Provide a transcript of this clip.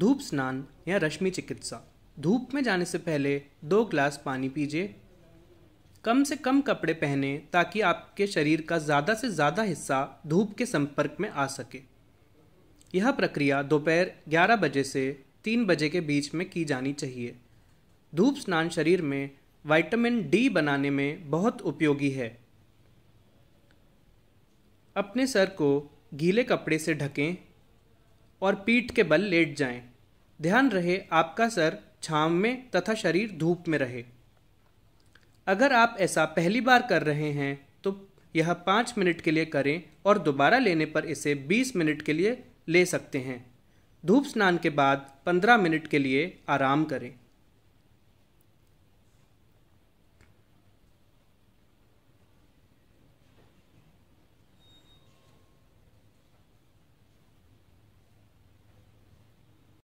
धूप स्नान या रश्मि चिकित्सा धूप में जाने से पहले दो ग्लास पानी पीजिए कम से कम कपड़े पहने ताकि आपके शरीर का ज़्यादा से ज़्यादा हिस्सा धूप के संपर्क में आ सके यह प्रक्रिया दोपहर 11 बजे से 3 बजे के बीच में की जानी चाहिए धूप स्नान शरीर में विटामिन डी बनाने में बहुत उपयोगी है अपने सर को गीले कपड़े से ढकें और पीठ के बल लेट जाएं। ध्यान रहे आपका सर छांव में तथा शरीर धूप में रहे अगर आप ऐसा पहली बार कर रहे हैं तो यह पाँच मिनट के लिए करें और दोबारा लेने पर इसे बीस मिनट के लिए ले सकते हैं धूप स्नान के बाद पंद्रह मिनट के लिए आराम करें